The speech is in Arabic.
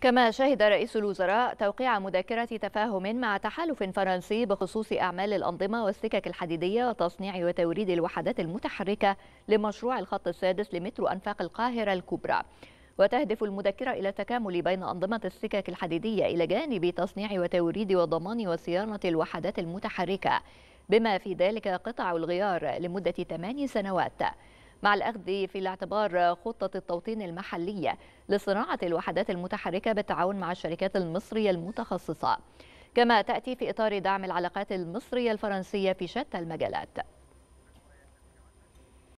كما شهد رئيس الوزراء توقيع مذكرة تفاهم مع تحالف فرنسي بخصوص أعمال الأنظمة والسكك الحديدية وتصنيع وتوريد الوحدات المتحركة لمشروع الخط السادس لمترو أنفاق القاهرة الكبرى وتهدف المذكرة إلى التكامل بين أنظمة السكك الحديدية إلى جانب تصنيع وتوريد وضمان وصيانة الوحدات المتحركة بما في ذلك قطع الغيار لمدة ثماني سنوات مع الأخذ في الاعتبار خطة التوطين المحلية لصناعة الوحدات المتحركة بالتعاون مع الشركات المصرية المتخصصة كما تأتي في إطار دعم العلاقات المصرية الفرنسية في شتى المجالات